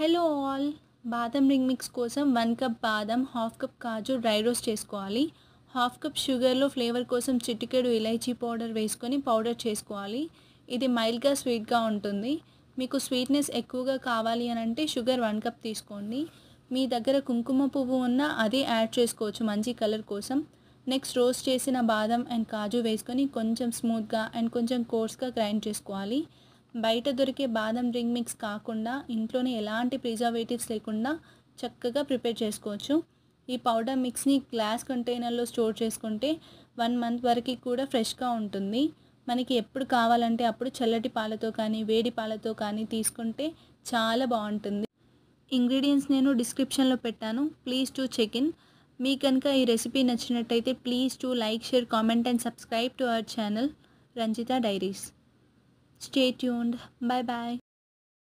Hello all బాదం ring mix కోసం one cup బాదం హాఫ్ కప్ కాజు డ్రై రోస్ట్ చేసుకోవాలి హాఫ్ కప్ షుగర్లో ఫ్లేవర్ కోసం చిటికెడు ఇలైచీ పౌడర్ వేసుకొని పౌడర్ చేసుకోవాలి ఇది మైల్డ్గా స్వీట్గా ఉంటుంది మీకు స్వీట్నెస్ ఎక్కువగా కావాలి అని అంటే షుగర్ వన్ కప్ తీసుకోండి మీ దగ్గర కుంకుమ పువ్వు ఉన్నా అదే యాడ్ చేసుకోవచ్చు మంచి కలర్ కోసం నెక్స్ట్ రోస్ట్ చేసిన బాదం అండ్ కాజు వేసుకొని కొంచెం స్మూత్గా అండ్ కొంచెం కోర్స్గా గ్రైండ్ చేసుకోవాలి బయట దొరికే బాదం డ్రింక్ మిక్స్ కాకుండా ఇంట్లోనే ఎలాంటి ప్రిజర్వేటివ్స్ లేకుండా చక్కగా ప్రిపేర్ చేసుకోవచ్చు ఈ పౌడర్ మిక్స్ని గ్లాస్ కంటైనర్లో స్టోర్ చేసుకుంటే వన్ మంత్ వరకు కూడా ఫ్రెష్గా ఉంటుంది మనకి ఎప్పుడు కావాలంటే అప్పుడు చల్లటి పాలతో కానీ వేడి పాలతో కానీ తీసుకుంటే చాలా బాగుంటుంది ఇంగ్రీడియంట్స్ నేను డిస్క్రిప్షన్లో పెట్టాను ప్లీజ్ టు చెక్ ఇన్ మీ కనుక ఈ రెసిపీ నచ్చినట్టయితే please to like share comment and subscribe to our channel Ranjitha diaries Stay tuned. Bye bye.